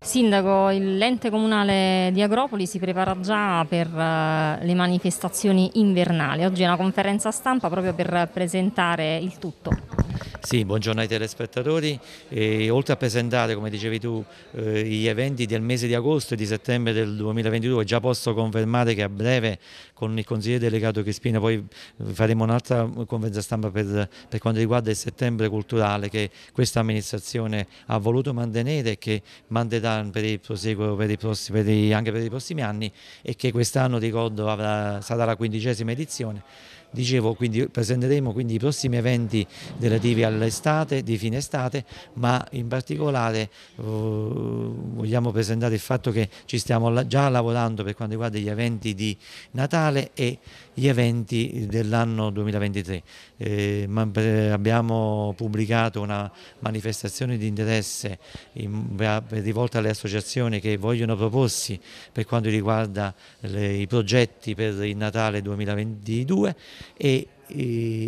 Sindaco, l'ente comunale di Agropoli si prepara già per eh, le manifestazioni invernali. Oggi è una conferenza stampa proprio per presentare il tutto. Sì, buongiorno ai telespettatori. E, oltre a presentare, come dicevi tu, eh, gli eventi del mese di agosto e di settembre del 2022, già posso confermare che a breve con il consigliere delegato Crispino poi eh, faremo un'altra eh, conferenza stampa per, per, quanto riguarda il settembre culturale che questa amministrazione ha voluto mantenere e che manterrà per il proseguo per i prossimi, per i, anche per i prossimi anni e che quest'anno, ricordo, avrà, sarà la quindicesima edizione. Dicevo, quindi presenteremo quindi i prossimi eventi relativi al dell'estate, di fine estate, ma in particolare uh, vogliamo presentare il fatto che ci stiamo già lavorando per quanto riguarda gli eventi di Natale e gli eventi dell'anno 2023. Eh, abbiamo pubblicato una manifestazione di interesse in, rivolta alle associazioni che vogliono proporsi per quanto riguarda le, i progetti per il Natale 2022 e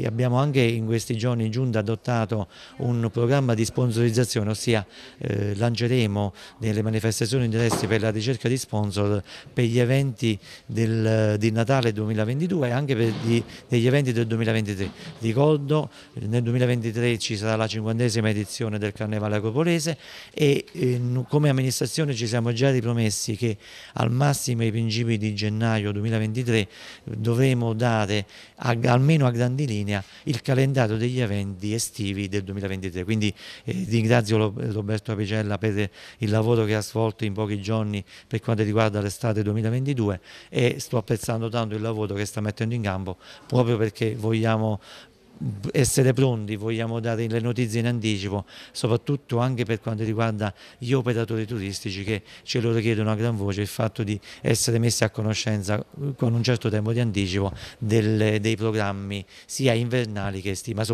abbiamo anche in questi giorni Giunta adottato un programma di sponsorizzazione, ossia eh, lanceremo delle manifestazioni di interesse per la ricerca di sponsor per gli eventi del, di Natale 2022 e anche per gli, degli eventi del 2023. Ricordo nel 2023 ci sarà la cinquantesima edizione del Carnevale Acropolese e eh, come amministrazione ci siamo già ripromessi che al massimo ai principi di gennaio 2023 dovremo dare a, almeno a grandi linee il calendario degli eventi estivi del 2023. Quindi eh, ringrazio Roberto Apicella per il lavoro che ha svolto in pochi giorni per quanto riguarda l'estate 2022 e sto apprezzando tanto il lavoro che sta mettendo in campo proprio perché vogliamo essere pronti, vogliamo dare le notizie in anticipo, soprattutto anche per quanto riguarda gli operatori turistici che ce lo richiedono a gran voce, il fatto di essere messi a conoscenza eh, con un certo tempo di anticipo delle, dei programmi sia invernali che estivi,